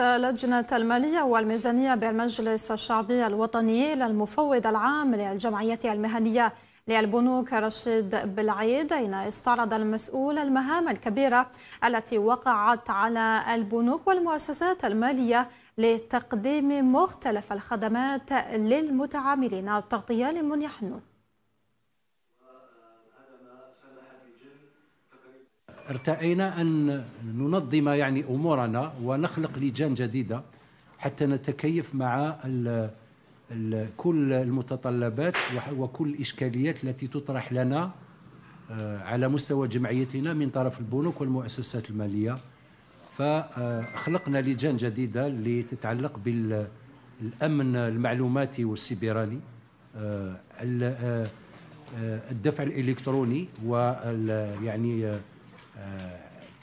لجنة المالية والميزانية بالمجلس الشعبي الوطني للمفوض العام للجمعية المهنية للبنوك رشيد بالعيد حين استعرض المسؤول المهام الكبيرة التي وقعت على البنوك والمؤسسات المالية لتقديم مختلف الخدمات للمتعاملين التغطية لمنيا حنون ارتئينا أن ننظم يعني أمورنا ونخلق لجان جديدة حتى نتكيف مع الـ الـ كل المتطلبات وكل الإشكاليات التي تطرح لنا آه، على مستوى جمعيتنا من طرف البنوك والمؤسسات المالية فخلقنا لجان جديدة لتتعلق بالأمن المعلوماتي والسيبراني آه، آه، الدفع الإلكتروني ويعني يعني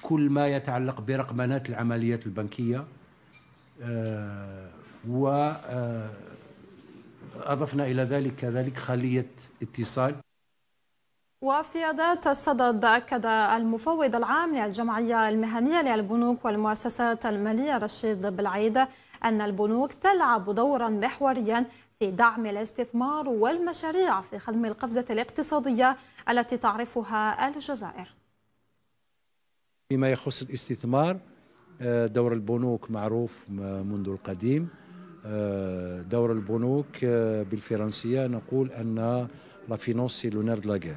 كل ما يتعلق برقمنات العمليات البنكية آه، و آه، أضفنا إلى ذلك كذلك خلية اتصال وفي ذات الصدد أكد المفوض العام للجمعية المهنية للبنوك والمؤسسات المالية رشيد بالعيد أن البنوك تلعب دورا محوريا في دعم الاستثمار والمشاريع في خدم القفزة الاقتصادية التي تعرفها الجزائر فيما يخص الاستثمار آه، دور البنوك معروف آه، منذ القديم آه، دور البنوك بالفرنسية نقول أن لا فينونسي لونار دلاغير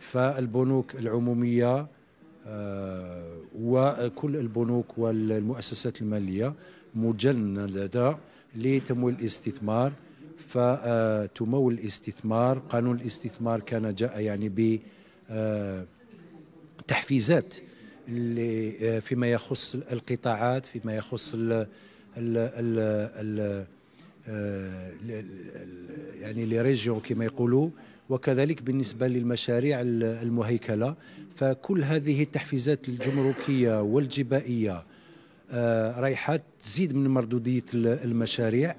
فالبنوك العمومية وكل البنوك والمؤسسات المالية مجندة لتمويل الاستثمار فتمول الاستثمار قانون الاستثمار كان جاء يعني ب تحفيزات اللي آه، فيما يخص القطاعات فيما يخص ال ال ال ال آه، يعني لي ريجيون كما يقولوا وكذلك بالنسبه للمشاريع المهيكله فكل هذه التحفيزات الجمركيه والجبائيه آه، رايحه تزيد من مردوديه المشاريع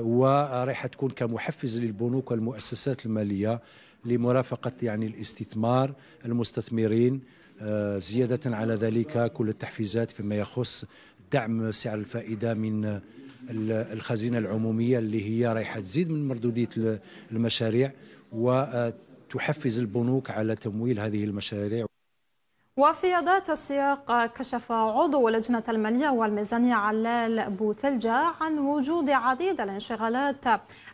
ورايحه تكون كمحفز للبنوك والمؤسسات الماليه لمرافقة يعني الاستثمار المستثمرين آه، زيادة على ذلك كل التحفيزات فيما يخص دعم سعر الفائدة من الخزينة العمومية اللي هي رايحة تزيد من مردودية المشاريع وتحفز البنوك على تمويل هذه المشاريع وفي ذات السياق كشف عضو لجنة المالية والميزانية علال بوثلجة عن وجود عديد الانشغالات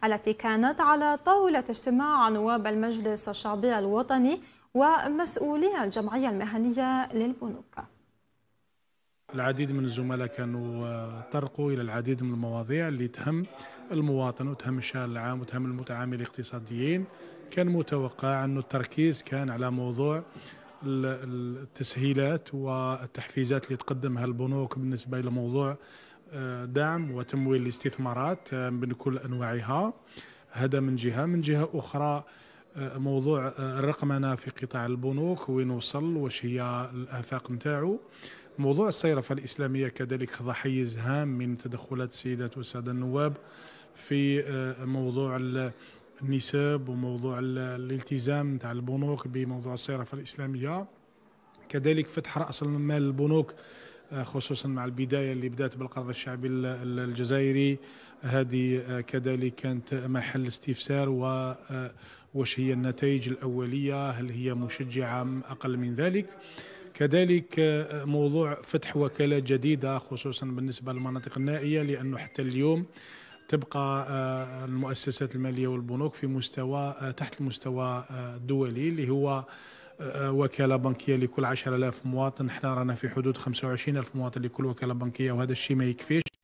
التي كانت على طاولة اجتماع نواب المجلس الشعبي الوطني ومسؤولي الجمعية المهنية للبنوك العديد من الزملاء كانوا آه، طرقوا إلى العديد من المواضيع اللي تهم المواطن وتهم الشأن العام وتهم المتعاملين الاقتصاديين كان متوقع أنه التركيز كان على موضوع التسهيلات والتحفيزات اللي تقدمها البنوك بالنسبة إلى موضوع آه، دعم وتمويل الاستثمارات آه، من كل أنواعها هذا من جهة من جهة أخرى آه، موضوع الرقمنة في قطاع البنوك وين وصل واش هي الآفاق نتاعو موضوع الصيرفة الإسلامية كذلك خضع حيز هام من تدخلات السيدات والسادة النواب في موضوع النساب وموضوع الالتزام تاع البنوك بموضوع الصرافه الاسلاميه كذلك فتح راس المال للبنوك آه، خصوصا مع البدايه اللي بدات بالقرض الشعبي الجزائري هذه آه، كذلك كانت محل استفسار و آه، وش هي النتائج الاوليه هل هي مشجعه ام اقل من ذلك كذلك موضوع فتح وكالات جديده خصوصا بالنسبه للمناطق النائيه لانه حتى اليوم تبقى آه، المؤسسات الماليه والبنوك في مستوى آه، تحت المستوى آه، الدولي اللي هو وكالة بنكية لكل 10000 مواطن احنا رانا في حدود 25000 مواطن لكل وكالة بنكية وهذا الشيء ما يكفيش